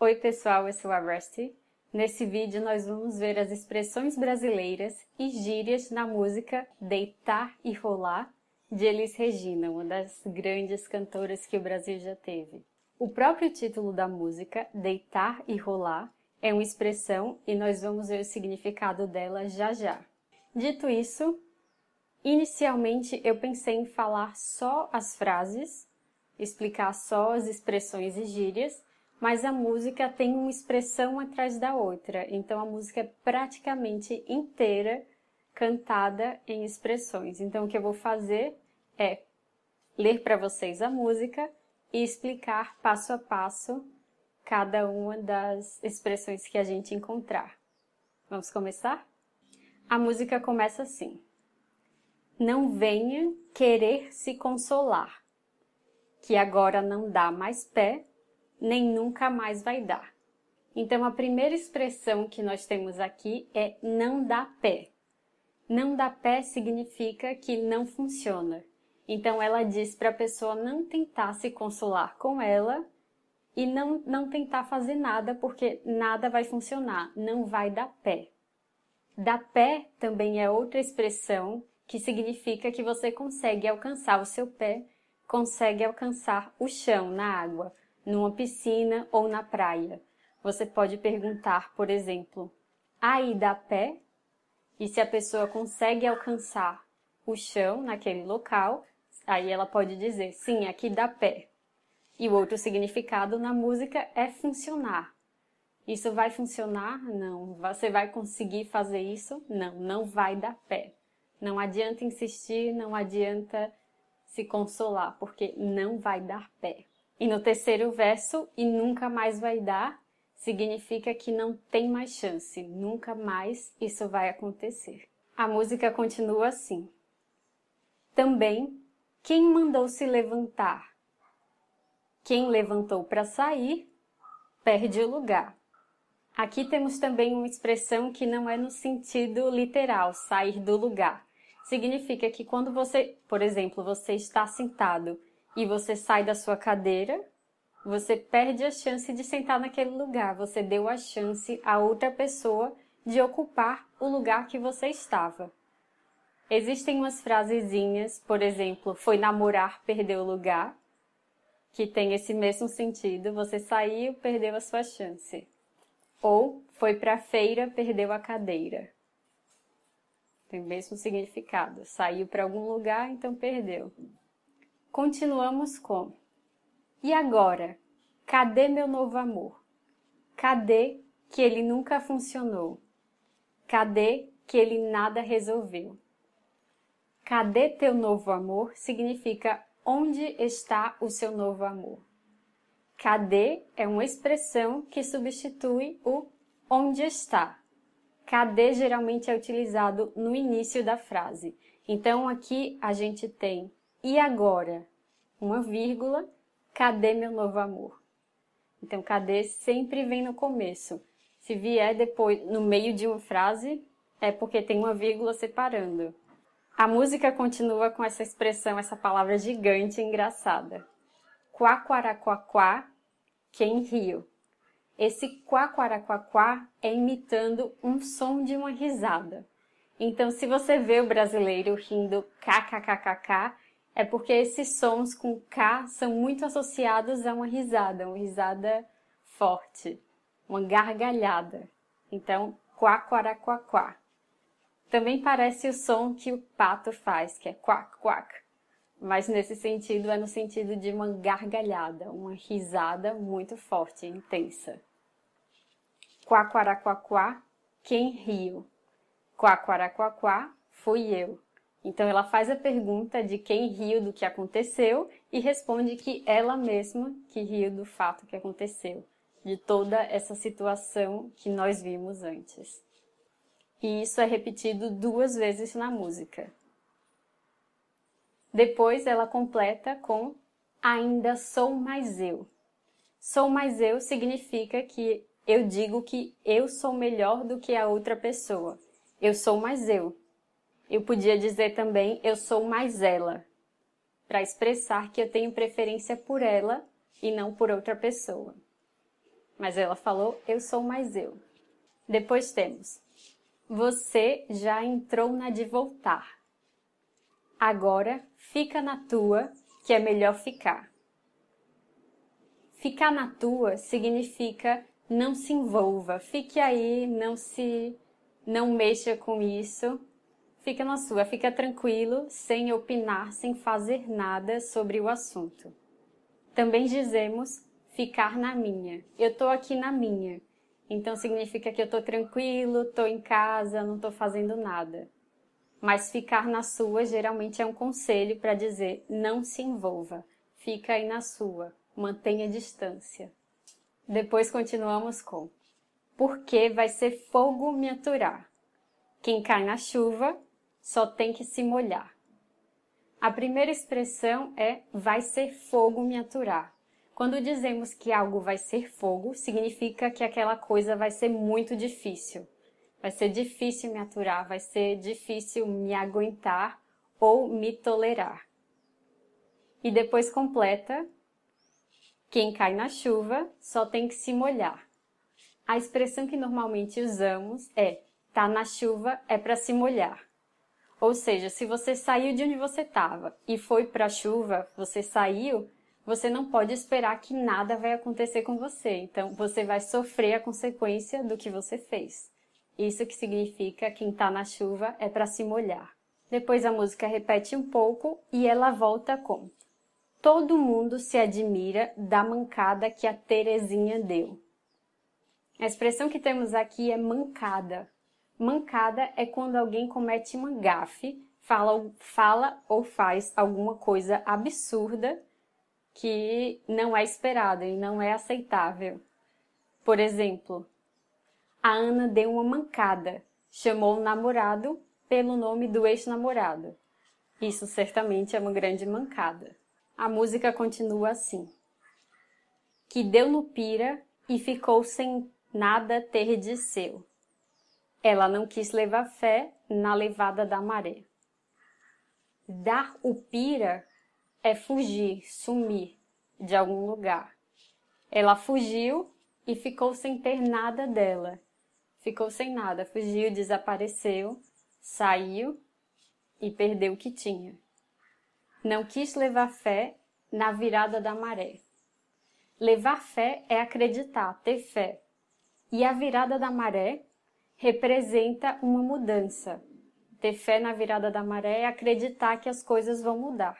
Oi pessoal, eu sou a Rusty. Nesse vídeo nós vamos ver as expressões brasileiras e gírias na música Deitar e Rolar de Elis Regina, uma das grandes cantoras que o Brasil já teve. O próprio título da música, Deitar e Rolar, é uma expressão e nós vamos ver o significado dela já já. Dito isso, inicialmente eu pensei em falar só as frases, explicar só as expressões e gírias, mas a música tem uma expressão atrás da outra. Então a música é praticamente inteira cantada em expressões. Então o que eu vou fazer é ler para vocês a música e explicar passo a passo cada uma das expressões que a gente encontrar. Vamos começar? A música começa assim: Não venha querer se consolar, que agora não dá mais pé nem nunca mais vai dar. Então, a primeira expressão que nós temos aqui é não dá pé. Não dá pé significa que não funciona. Então, ela diz para a pessoa não tentar se consolar com ela e não, não tentar fazer nada, porque nada vai funcionar, não vai dar pé. Dar pé também é outra expressão que significa que você consegue alcançar o seu pé, consegue alcançar o chão na água numa piscina ou na praia. Você pode perguntar, por exemplo, aí dá pé? E se a pessoa consegue alcançar o chão naquele local, aí ela pode dizer, sim, aqui dá pé. E o outro significado na música é funcionar. Isso vai funcionar? Não. Você vai conseguir fazer isso? Não, não vai dar pé. Não adianta insistir, não adianta se consolar, porque não vai dar pé. E no terceiro verso, e nunca mais vai dar, significa que não tem mais chance, nunca mais isso vai acontecer. A música continua assim. Também, quem mandou se levantar? Quem levantou para sair, perde o lugar. Aqui temos também uma expressão que não é no sentido literal, sair do lugar. Significa que quando você, por exemplo, você está sentado e você sai da sua cadeira, você perde a chance de sentar naquele lugar, você deu a chance a outra pessoa de ocupar o lugar que você estava. Existem umas frasezinhas, por exemplo, foi namorar, perdeu o lugar, que tem esse mesmo sentido, você saiu, perdeu a sua chance. Ou foi para feira, perdeu a cadeira. Tem o mesmo significado, saiu para algum lugar, então perdeu. Continuamos com E agora? Cadê meu novo amor? Cadê que ele nunca funcionou? Cadê que ele nada resolveu? Cadê teu novo amor significa onde está o seu novo amor. Cadê é uma expressão que substitui o onde está. Cadê geralmente é utilizado no início da frase. Então aqui a gente tem e agora? Uma vírgula, cadê meu novo amor? Então, cadê sempre vem no começo. Se vier depois, no meio de uma frase, é porque tem uma vírgula separando. A música continua com essa expressão, essa palavra gigante e engraçada. Quaquaraquaquá, quem riu. Esse quaquaraquaquá é imitando um som de uma risada. Então, se você vê o brasileiro rindo kkkk, é porque esses sons com K são muito associados a uma risada, uma risada forte, uma gargalhada. Então, quá, quará, quá, quá. Também parece o som que o pato faz, que é quá quá. Mas nesse sentido é no sentido de uma gargalhada, uma risada muito forte, intensa. Quá, quará, quá, quá, quem riu? Quá, quará, quá, quá, fui eu. Então ela faz a pergunta de quem riu do que aconteceu e responde que ela mesma que riu do fato que aconteceu, de toda essa situação que nós vimos antes. E isso é repetido duas vezes na música. Depois ela completa com ainda sou mais eu. Sou mais eu significa que eu digo que eu sou melhor do que a outra pessoa. Eu sou mais eu, eu podia dizer também eu sou mais ela, para expressar que eu tenho preferência por ela e não por outra pessoa. Mas ela falou eu sou mais eu. Depois temos você já entrou na de voltar. Agora fica na tua, que é melhor ficar. Ficar na tua significa não se envolva, fique aí, não se não mexa com isso, Fica na sua, fica tranquilo, sem opinar, sem fazer nada sobre o assunto. Também dizemos ficar na minha. Eu tô aqui na minha. Então significa que eu tô tranquilo, tô em casa, não tô fazendo nada. Mas ficar na sua geralmente é um conselho para dizer não se envolva, fica aí na sua, mantenha distância. Depois continuamos com: Porque vai ser fogo me aturar. Quem cai na chuva só tem que se molhar. A primeira expressão é vai ser fogo me aturar. Quando dizemos que algo vai ser fogo, significa que aquela coisa vai ser muito difícil. Vai ser difícil me aturar, vai ser difícil me aguentar ou me tolerar. E depois completa: quem cai na chuva só tem que se molhar. A expressão que normalmente usamos é tá na chuva é para se molhar. Ou seja, se você saiu de onde você estava e foi para a chuva, você saiu, você não pode esperar que nada vai acontecer com você. Então, você vai sofrer a consequência do que você fez. Isso que significa quem está na chuva é para se molhar. Depois a música repete um pouco e ela volta com Todo mundo se admira da mancada que a Terezinha deu. A expressão que temos aqui é mancada, Mancada é quando alguém comete uma gafe, fala, fala ou faz alguma coisa absurda que não é esperada e não é aceitável. Por exemplo, a Ana deu uma mancada, chamou o namorado pelo nome do ex-namorado. Isso certamente é uma grande mancada. A música continua assim: Que deu no pira e ficou sem nada ter de seu. Ela não quis levar fé na levada da maré. Dar o pira é fugir, sumir de algum lugar. Ela fugiu e ficou sem ter nada dela. Ficou sem nada, fugiu, desapareceu, saiu e perdeu o que tinha. Não quis levar fé na virada da maré. Levar fé é acreditar, ter fé. E a virada da maré representa uma mudança. Ter fé na virada da maré é acreditar que as coisas vão mudar.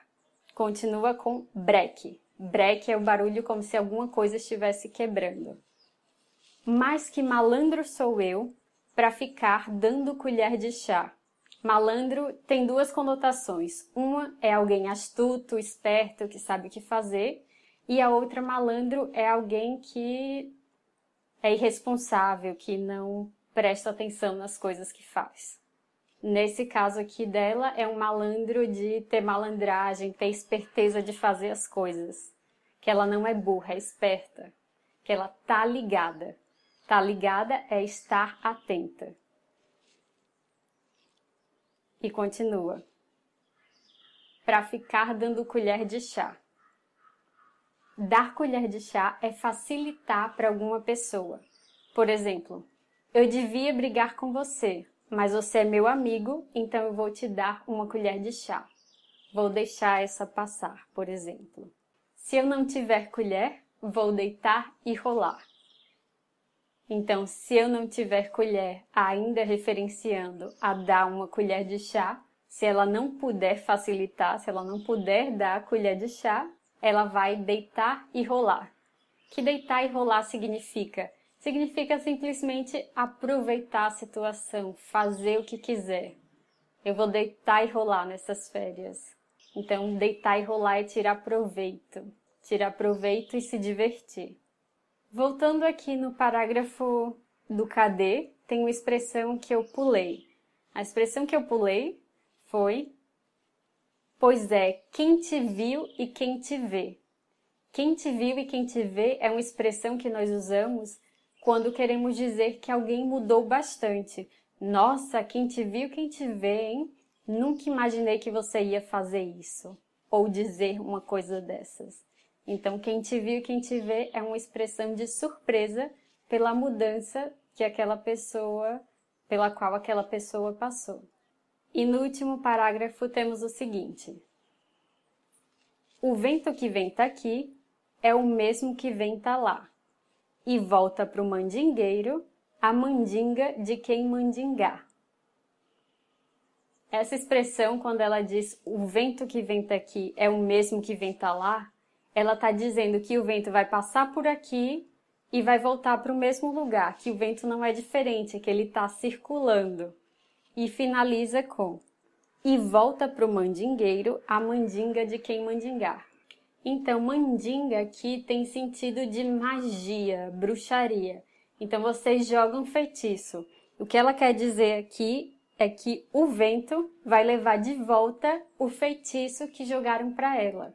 Continua com breque. Breque é o barulho como se alguma coisa estivesse quebrando. Mas que malandro sou eu para ficar dando colher de chá. Malandro tem duas conotações. Uma é alguém astuto, esperto, que sabe o que fazer, e a outra malandro é alguém que é irresponsável, que não presta atenção nas coisas que faz. Nesse caso aqui dela, é um malandro de ter malandragem, ter esperteza de fazer as coisas. Que ela não é burra, é esperta. Que ela tá ligada. Tá ligada é estar atenta. E continua. Para ficar dando colher de chá. Dar colher de chá é facilitar para alguma pessoa. Por exemplo, eu devia brigar com você, mas você é meu amigo, então eu vou te dar uma colher de chá. Vou deixar essa passar, por exemplo. Se eu não tiver colher, vou deitar e rolar. Então, se eu não tiver colher, ainda referenciando a dar uma colher de chá, se ela não puder facilitar, se ela não puder dar a colher de chá, ela vai deitar e rolar. Que deitar e rolar significa significa simplesmente aproveitar a situação, fazer o que quiser. Eu vou deitar e rolar nessas férias. Então, deitar e rolar é tirar proveito. Tirar proveito e se divertir. Voltando aqui no parágrafo do cadê, tem uma expressão que eu pulei. A expressão que eu pulei foi: Pois é, quem te viu e quem te vê. Quem te viu e quem te vê é uma expressão que nós usamos quando queremos dizer que alguém mudou bastante. Nossa, quem te viu, quem te vê, hein? Nunca imaginei que você ia fazer isso ou dizer uma coisa dessas. Então, quem te viu, quem te vê é uma expressão de surpresa pela mudança que aquela pessoa, pela qual aquela pessoa passou. E no último parágrafo temos o seguinte: O vento que venta tá aqui é o mesmo que venta tá lá e volta para o mandingueiro a mandinga de quem mandingar. Essa expressão, quando ela diz o vento que venta aqui é o mesmo que venta lá, ela está dizendo que o vento vai passar por aqui e vai voltar para o mesmo lugar, que o vento não é diferente, é que ele está circulando. E finaliza com: e volta para o mandingueiro a mandinga de quem mandingar. Então, mandinga aqui tem sentido de magia, bruxaria. Então, vocês jogam feitiço. O que ela quer dizer aqui é que o vento vai levar de volta o feitiço que jogaram para ela.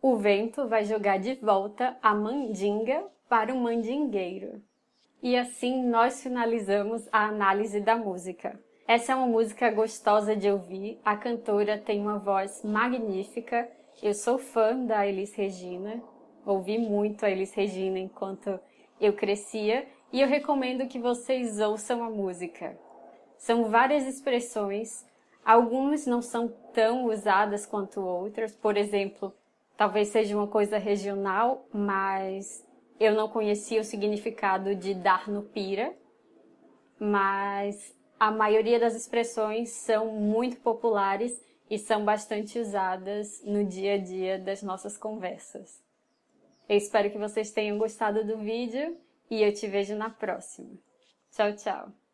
O vento vai jogar de volta a mandinga para o mandingueiro. E assim nós finalizamos a análise da música. Essa é uma música gostosa de ouvir, a cantora tem uma voz magnífica eu sou fã da Elis Regina, ouvi muito a Elis Regina enquanto eu crescia e eu recomendo que vocês ouçam a música. São várias expressões, algumas não são tão usadas quanto outras, por exemplo, talvez seja uma coisa regional, mas eu não conhecia o significado de dar no pira, mas a maioria das expressões são muito populares e são bastante usadas no dia a dia das nossas conversas. Eu espero que vocês tenham gostado do vídeo e eu te vejo na próxima. Tchau, tchau!